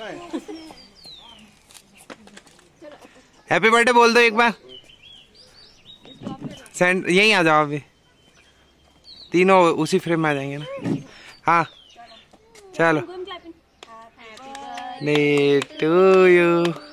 happy birthday बोल दो एक बार सेंड यहीं आ जाओ अभी तीनों उसी फ्रेम में आ जाएंगे ना हाँ चलो लेट टू यू